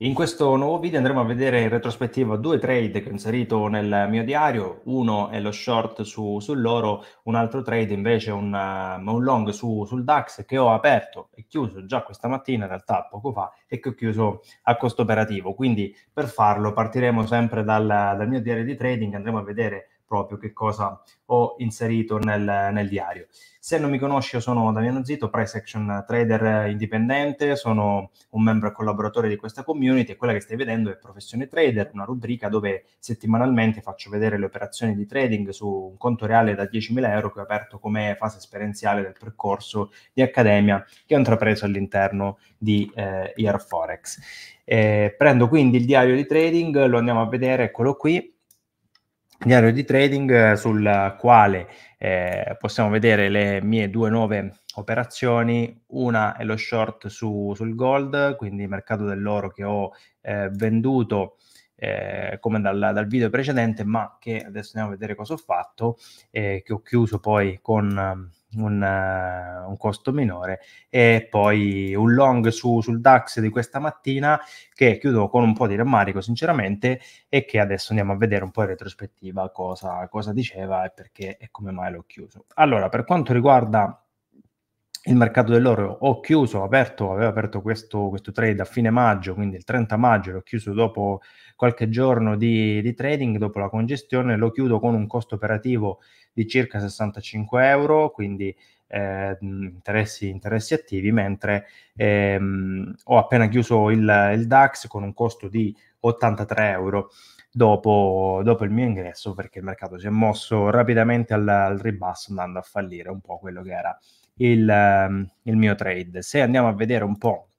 In questo nuovo video andremo a vedere in retrospettiva due trade che ho inserito nel mio diario, uno è lo short su, sull'oro, un altro trade invece è un, eh, un, long su, sul DAX che ho aperto e chiuso già questa mattina, in realtà poco fa, e che ho chiuso a costo operativo. Quindi per farlo partiremo sempre dal, dal mio diario di trading, andremo a vedere proprio che cosa ho inserito nel, nel diario. Se non mi conosci, io sono Damiano Zito, price action trader indipendente, sono un membro e collaboratore di questa community e quella che stai vedendo è Professione Trader, una rubrica dove settimanalmente faccio vedere le operazioni di trading su un conto reale da 10.000 euro che ho aperto come fase esperienziale del percorso di accademia che ho intrapreso all'interno di eh, Ear Forex. Eh, prendo quindi il diario di trading, lo andiamo a vedere, eccolo qui diario di trading eh, sul quale eh, possiamo vedere le mie due nuove operazioni, una è lo short su, sul gold, quindi mercato dell'oro che ho eh, venduto eh, come dal, dal, video precedente, ma che adesso andiamo a vedere cosa ho fatto, eh, che ho chiuso poi con um, un, eh, un, costo minore e poi un long su, sul DAX di questa mattina che chiudo con un po' di rammarico sinceramente e che adesso andiamo a vedere un po' in retrospettiva cosa, cosa diceva e perché e come mai l'ho chiuso. Allora, per quanto riguarda il mercato dell'oro ho chiuso, ho aperto, avevo aperto questo, questo, trade a fine maggio, quindi il 30 maggio l'ho chiuso dopo qualche giorno di, di, trading, dopo la congestione, lo chiudo con un costo operativo di circa 65 euro, quindi eh, interessi, interessi, attivi, mentre ehm, ho appena chiuso il, il DAX con un costo di 83 euro. Dopo, dopo, il mio ingresso perché il mercato si è mosso rapidamente al, al ribasso andando a fallire un po' quello che era il, ehm, il mio trade. Se andiamo a vedere un po'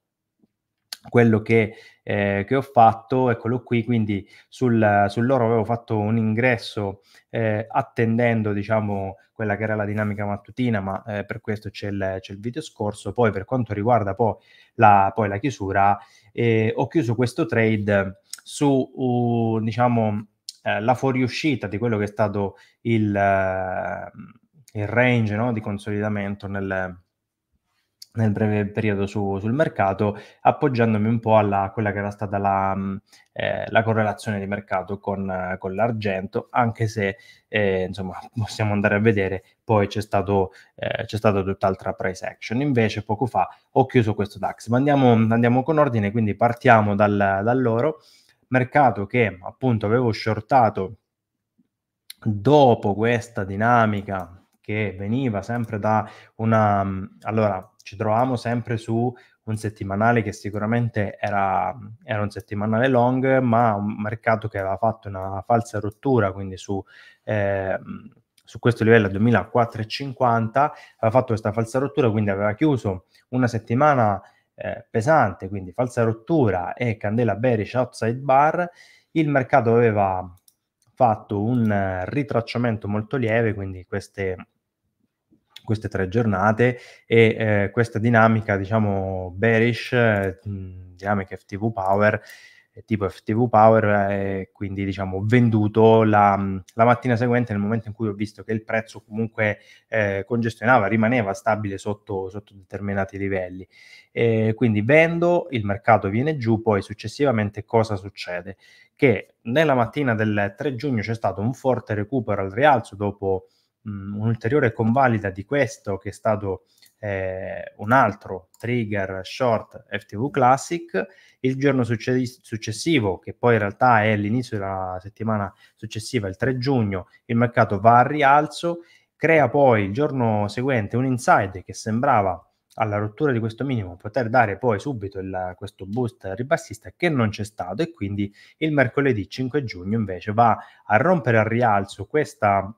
quello che, eh, che, ho fatto, eccolo qui, quindi sul, sull'oro avevo fatto un ingresso eh, attendendo diciamo quella che era la dinamica mattutina, ma eh, per questo c'è il, il, video scorso, poi per quanto riguarda poi la, poi la chiusura, eh, ho chiuso questo trade su uh, diciamo eh, la fuoriuscita di quello che è stato il... Ehm, il range no, di consolidamento nel, nel breve periodo su, sul mercato, appoggiandomi un po' alla quella che era stata la, mm, eh, la correlazione di mercato con, con l'argento, anche se eh, insomma possiamo andare a vedere poi c'è, stato, eh, c'è stata tutt'altra price action. Invece poco fa ho chiuso questo DAX, ma andiamo, andiamo con ordine, quindi partiamo dal, dall'oro, mercato che appunto avevo shortato dopo questa dinamica che veniva sempre da una... Mm, allora, ci trovavamo sempre su un settimanale che sicuramente era, era, un settimanale long, ma un mercato che aveva fatto una falsa rottura, quindi su, eh, su questo livello 2450 aveva fatto questa falsa rottura, quindi aveva chiuso una settimana eh, pesante, quindi falsa rottura e candela bearish outside bar, il mercato aveva fatto un eh, ritracciamento molto lieve, quindi queste queste tre giornate e eh, questa dinamica, diciamo, bearish, eh, dinamica FTV Power, tipo FTV Power, eh, eh quindi diciamo venduto la, la, mattina seguente nel momento in cui ho visto che il prezzo comunque eh, congestionava, rimaneva stabile sotto, sotto determinati livelli. Eh, quindi vendo, il mercato viene giù, poi successivamente cosa succede? Che nella mattina del 3 giugno c'è stato un forte recupero al rialzo dopo mh, mm, un'ulteriore convalida di questo che è stato eh, un altro trigger short FTV Classic, il giorno succe- successivo, che poi in realtà è l'inizio della settimana successiva, il 3 giugno, il mercato va a rialzo, crea poi il giorno seguente un inside che sembrava alla rottura di questo minimo poter dare poi subito il, questo boost ribassista che non c'è stato e quindi il mercoledì 5 giugno invece va a rompere al rialzo questa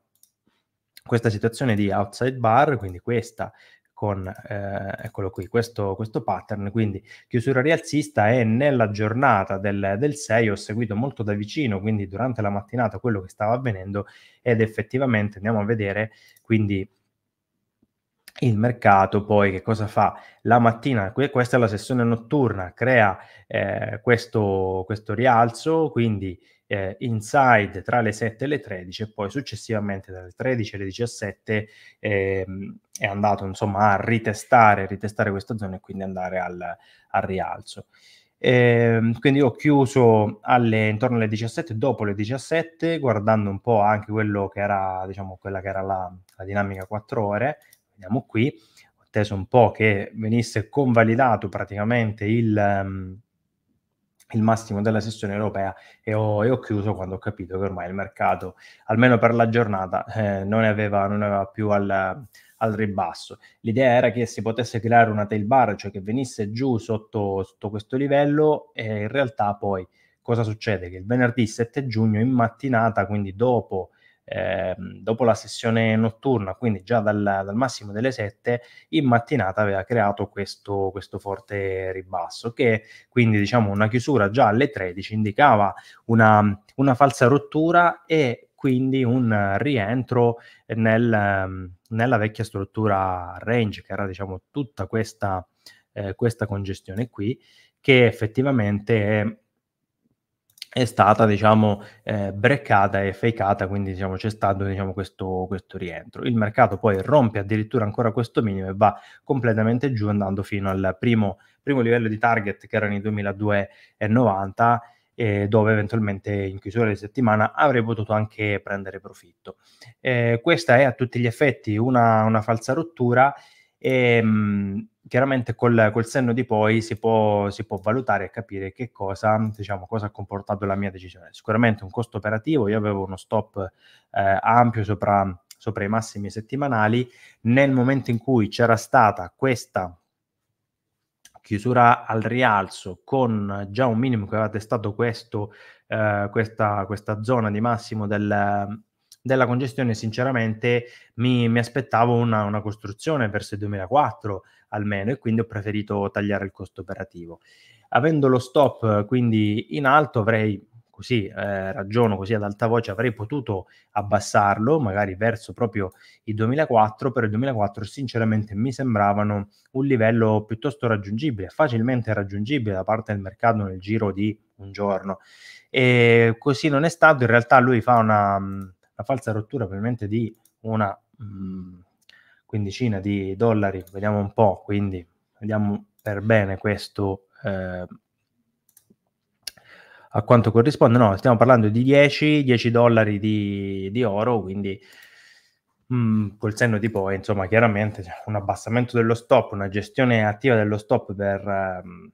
questa situazione di outside bar, quindi questa con eh, eccolo qui, questo, questo, pattern, quindi chiusura rialzista e nella giornata del, del, 6 ho seguito molto da vicino, quindi durante la mattinata quello che stava avvenendo ed effettivamente andiamo a vedere quindi il mercato poi che cosa fa? La mattina, questa è la sessione notturna, crea eh, questo, questo rialzo, quindi eh, inside tra le 7 e le 13 e poi successivamente dalle 13 alle 17 eh, è andato insomma a ritestare, ritestare questa zona e quindi andare al, al rialzo. Eh, quindi ho chiuso alle, intorno alle 17, dopo le 17, guardando un po' anche quello che era, diciamo, quella che era la, la dinamica 4 ore, vediamo qui, ho atteso un po' che venisse convalidato praticamente il, ehm, il massimo della sessione europea e ho, e ho, chiuso quando ho capito che ormai il mercato, almeno per la giornata, eh, non, aveva, non aveva più al, al, ribasso. L'idea era che si potesse creare una tail bar, cioè che venisse giù sotto, sotto questo livello e in realtà poi cosa succede? Che il venerdì 7 giugno in mattinata, quindi dopo eh, dopo la sessione notturna, quindi già dal, dal, massimo delle 7, in mattinata aveva creato questo, questo, forte ribasso, che quindi diciamo una chiusura già alle 13 indicava una, una falsa rottura e quindi un rientro nel, nella vecchia struttura range, che era diciamo tutta questa, eh, questa congestione qui, che effettivamente è è stata diciamo eh, breccata e fakeata, quindi diciamo, c'è stato diciamo, questo, questo, rientro. Il mercato poi rompe addirittura ancora questo minimo e va completamente giù andando fino al primo, primo livello di target che erano i 2290 eh, dove eventualmente in chiusura di settimana avrei potuto anche prendere profitto. Eh, questa è a tutti gli effetti una, una falsa rottura e, ehm, mh, chiaramente col, col, senno di poi si può, si può valutare e capire che cosa, diciamo, cosa, ha comportato la mia decisione. Sicuramente un costo operativo, io avevo uno stop eh, ampio sopra, sopra i massimi settimanali, nel momento in cui c'era stata questa chiusura al rialzo con già un minimo che aveva testato questo, eh, questa, questa, zona di massimo del, della congestione sinceramente mi, mi aspettavo una, una, costruzione verso il 2004 almeno e quindi ho preferito tagliare il costo operativo. Avendo lo stop quindi in alto avrei così eh, ragiono così ad alta voce avrei potuto abbassarlo magari verso proprio il 2004 però il 2004 sinceramente mi sembravano un livello piuttosto raggiungibile facilmente raggiungibile da parte del mercato nel giro di un giorno e così non è stato in realtà lui fa una la falsa rottura probabilmente di una mh, mm, quindicina di dollari, vediamo un po', quindi vediamo per bene questo eh, a quanto corrisponde. No, stiamo parlando di 10, 10 dollari di, di oro, quindi mh, mm, col senno di poi, insomma, chiaramente un abbassamento dello stop, una gestione attiva dello stop per... Mh, ehm,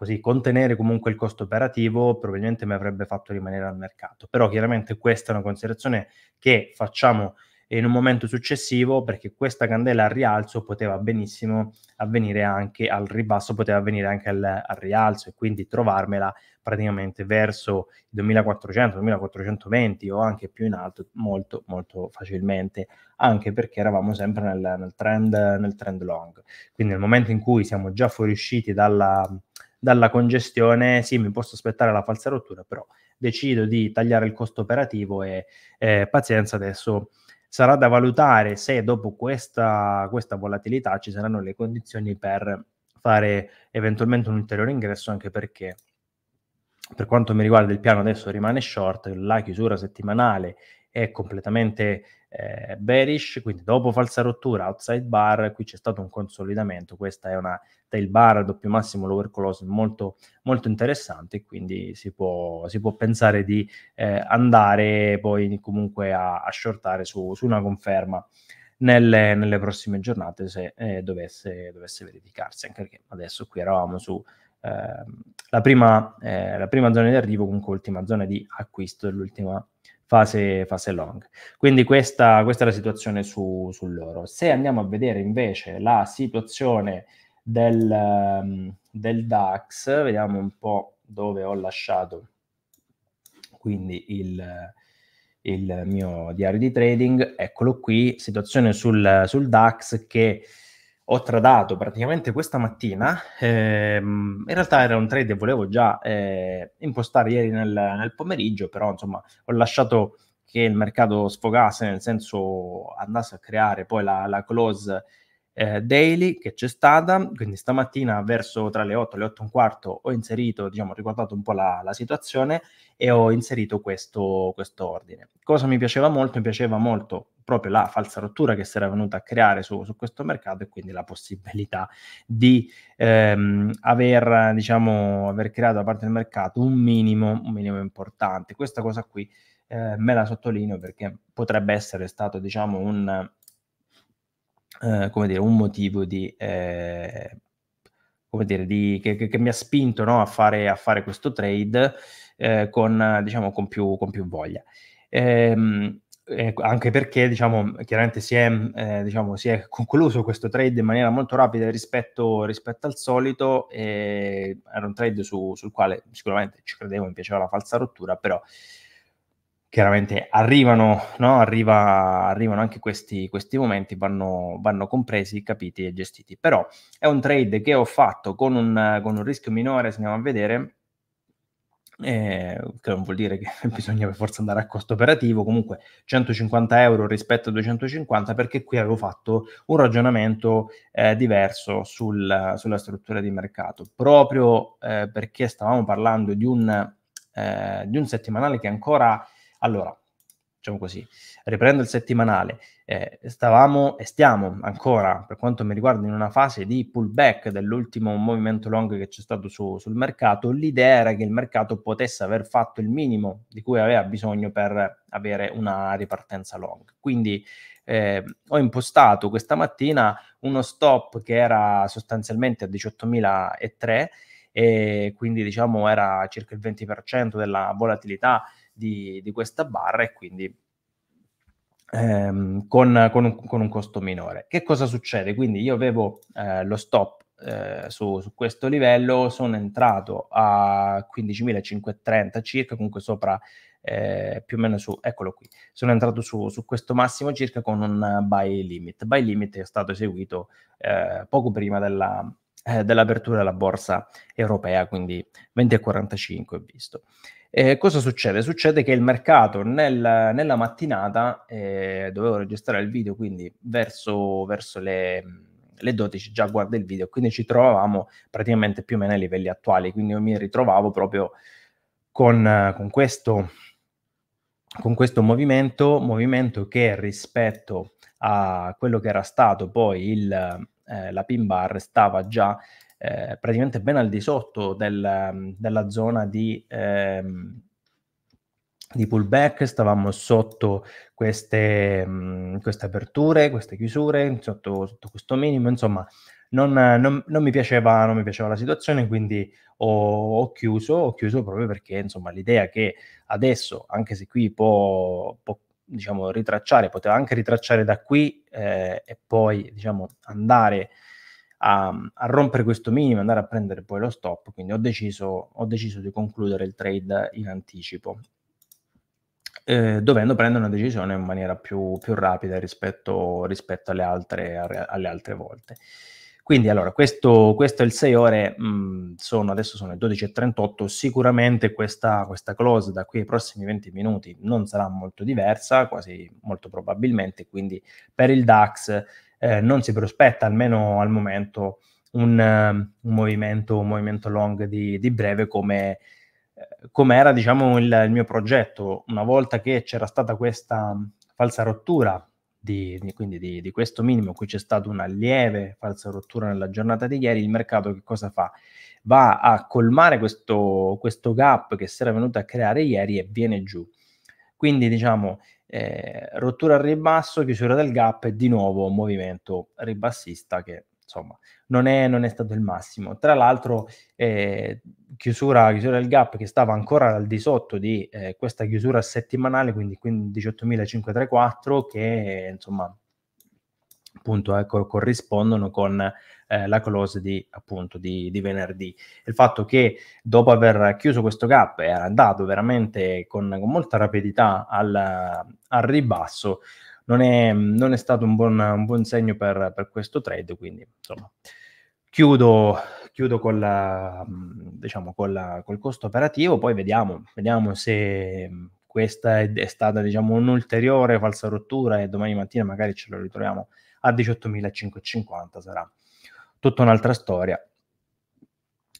così contenere comunque il costo operativo probabilmente mi avrebbe fatto rimanere al mercato. Però chiaramente questa è una considerazione che facciamo in un momento successivo perché questa candela al rialzo poteva benissimo avvenire anche al ribasso, poteva avvenire anche al, al rialzo e quindi trovarmela praticamente verso 2400, 2420 o anche più in alto molto molto facilmente, anche perché eravamo sempre nel, nel, trend, nel trend long. Quindi nel momento in cui siamo già fuoriusciti dalla dalla congestione, sì, mi posso aspettare la falsa rottura, però decido di tagliare il costo operativo e eh, pazienza adesso. Sarà da valutare se dopo questa, questa volatilità ci saranno le condizioni per fare eventualmente un ulteriore ingresso, anche perché per quanto mi riguarda il piano adesso rimane short, la chiusura settimanale è completamente eh, bearish, quindi dopo falsa rottura, outside bar, qui c'è stato un consolidamento, questa è una tail bar a doppio massimo lower close molto, molto interessante, quindi si può, si può pensare di eh, andare poi comunque a, a shortare su, su, una conferma nelle, nelle prossime giornate se eh, dovesse, dovesse verificarsi, anche perché adesso qui eravamo su eh, la, prima, eh, la prima zona di arrivo, comunque ultima zona di acquisto dell'ultima fase, fase long. Quindi questa, questa, è la situazione su, su, loro. Se andiamo a vedere invece la situazione del, ehm, del DAX, vediamo un po' dove ho lasciato quindi il, il mio diario di trading, eccolo qui, situazione sul, sul DAX che ho tradato praticamente questa mattina. Ehm, in realtà era un trade che volevo già eh, impostare ieri nel, nel, pomeriggio, però insomma ho lasciato che il mercato sfogasse, nel senso andasse a creare poi la, la close eh, daily che c'è stata, quindi stamattina verso tra le 8 e le 8 e un quarto ho inserito, diciamo, ho riguardato un po' la, la situazione e ho inserito questo, questo, ordine. Cosa mi piaceva molto? Mi piaceva molto proprio la falsa rottura che si era venuta a creare su, su questo mercato e quindi la possibilità di ehm, aver, diciamo, aver creato da parte del mercato un minimo, un minimo importante. Questa cosa qui eh, me la sottolineo perché potrebbe essere stato, diciamo, un eh, come dire, un motivo di, eh, come dire, di, che, che, che, mi ha spinto no, a, fare, a, fare, questo trade eh, con, diciamo, con, più, con più voglia. Ehm, anche perché diciamo, chiaramente si è, eh, diciamo, si è, concluso questo trade in maniera molto rapida rispetto, rispetto al solito, era un trade su, sul quale sicuramente ci credevo, mi piaceva la falsa rottura, però chiaramente arrivano, no? Arriva, arrivano anche questi, questi momenti, vanno, vanno, compresi, capiti e gestiti. Però è un trade che ho fatto con un, con un rischio minore, se andiamo a vedere, eh, che non vuol dire che bisogna per forza andare a costo operativo, comunque 150 euro rispetto a 250 perché qui avevo fatto un ragionamento eh, diverso sul, sulla struttura di mercato, proprio eh, perché stavamo parlando di un, eh, di un settimanale che ancora allora, diciamo così, riprendo il settimanale, eh, stavamo e stiamo ancora, per quanto mi riguarda, in una fase di pullback dell'ultimo movimento long che c'è stato su, sul mercato, l'idea era che il mercato potesse aver fatto il minimo di cui aveva bisogno per avere una ripartenza long. Quindi eh, ho impostato questa mattina uno stop che era sostanzialmente a 18.003 e quindi diciamo era circa il 20% della volatilità di, di questa barra e quindi ehm, con, con, un, con, un, costo minore. Che cosa succede? Quindi io avevo eh, lo stop eh, su, su, questo livello, sono entrato a 15.530 circa, comunque sopra eh, più o meno su, eccolo qui, sono entrato su, su, questo massimo circa con un buy limit. Buy limit è stato eseguito eh, poco prima della, eh, dell'apertura alla borsa europea, quindi 20,45 visto. Eh, cosa succede? Succede che il mercato nel, nella mattinata, eh, dovevo registrare il video, quindi verso, verso le, le, 12 già guarda il video, quindi ci trovavamo praticamente più o meno ai livelli attuali, quindi io mi ritrovavo proprio con, con, questo, con questo movimento, movimento che rispetto a quello che era stato poi il eh, la pin bar stava già eh, praticamente ben al di sotto del, della zona di, ehm, di, pullback, stavamo sotto queste, mh, mm, queste aperture, queste chiusure, sotto, sotto questo minimo, insomma non, non, non, mi piaceva, non, mi piaceva, la situazione, quindi ho, ho, chiuso, ho chiuso proprio perché insomma l'idea che adesso, anche se qui può, può diciamo, ritracciare, poteva anche ritracciare da qui eh, e poi diciamo, andare a, a, rompere questo minimo, andare a prendere poi lo stop, quindi ho deciso, ho deciso di concludere il trade in anticipo, eh, dovendo prendere una decisione in maniera più, più rapida rispetto, rispetto alle, altre, alle altre volte. Quindi allora, questo, questo è il 6 ore, mh, mm, sono, adesso sono le 12.38, sicuramente questa, questa close da qui ai prossimi 20 minuti non sarà molto diversa, quasi molto probabilmente, quindi per il DAX eh, non si prospetta, almeno al momento, un, un, movimento, un movimento, long di, di breve come, eh, come era diciamo, il, il mio progetto. Una volta che c'era stata questa falsa rottura di, di, quindi di, di, questo minimo, qui c'è stata una lieve falsa rottura nella giornata di ieri, il mercato che cosa fa? Va a colmare questo, questo gap che si era venuto a creare ieri e viene giù. Quindi diciamo eh, rottura al ribasso, chiusura del gap e di nuovo movimento ribassista che insomma, non è, non è, stato il massimo. Tra l'altro, eh, chiusura, chiusura, del gap che stava ancora al di sotto di eh, questa chiusura settimanale, quindi, quindi 18.534, che insomma, appunto, eh, corrispondono con eh, la close di, appunto, di, di, venerdì. Il fatto che dopo aver chiuso questo gap era andato veramente con, con molta rapidità al, al ribasso, non è, non è stato un buon, un buon segno per, per, questo trade, quindi insomma chiudo, chiudo con la, diciamo, con la, col costo operativo, poi vediamo, vediamo se questa è, è stata diciamo, un'ulteriore falsa rottura e domani mattina magari ce lo ritroviamo a 18.550, sarà tutta un'altra storia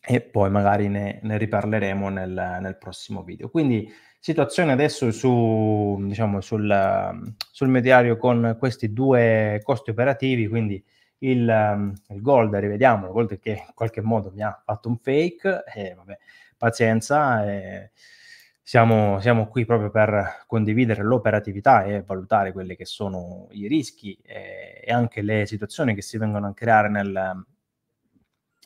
e poi magari ne, ne riparleremo nel, nel prossimo video. Quindi situazione adesso su, diciamo, sul, sul mediario con questi due costi operativi, quindi il, il Gold, rivediamo, il Gold che in qualche modo mi ha fatto un fake, e vabbè, pazienza, e siamo, siamo qui proprio per condividere l'operatività e valutare quelli che sono i rischi e, e anche le situazioni che si vengono a creare nel,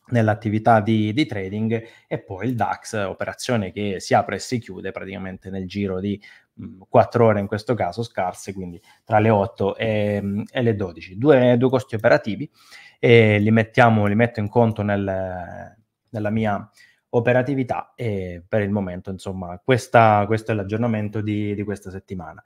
nell'attività di, di, trading e poi il DAX, operazione che si apre e si chiude praticamente nel giro di mh, mm, 4 ore in questo caso scarse, quindi tra le 8 e, mm, e le 12. Due, due, costi operativi e li, mettiamo, li metto in conto nel, nella mia operatività e per il momento insomma questa, questo è l'aggiornamento di, di questa settimana.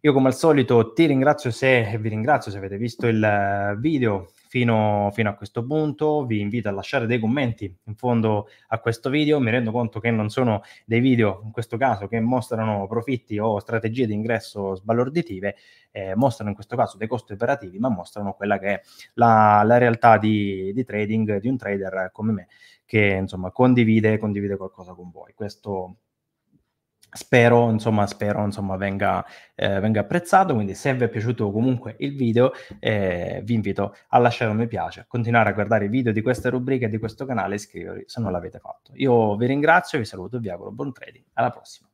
Io come al solito ti ringrazio se vi ringrazio se avete visto il eh, video, fino, fino, a questo punto. Vi invito a lasciare dei commenti in fondo a questo video. Mi rendo conto che non sono dei video, in questo caso, che mostrano profitti o strategie di ingresso sbalorditive, eh, mostrano in questo caso dei costi operativi, ma mostrano quella che è la, la realtà di, di, trading di un trader come me, che insomma condivide, condivide qualcosa con voi. Questo Spero, insomma, spero insomma, venga, eh, venga, apprezzato, quindi se vi è piaciuto comunque il video eh, vi invito a lasciare un mi piace, a continuare a guardare i video di questa rubrica e di questo canale e iscrivervi se non l'avete fatto. Io vi ringrazio, vi saluto, vi auguro buon trading, alla prossima.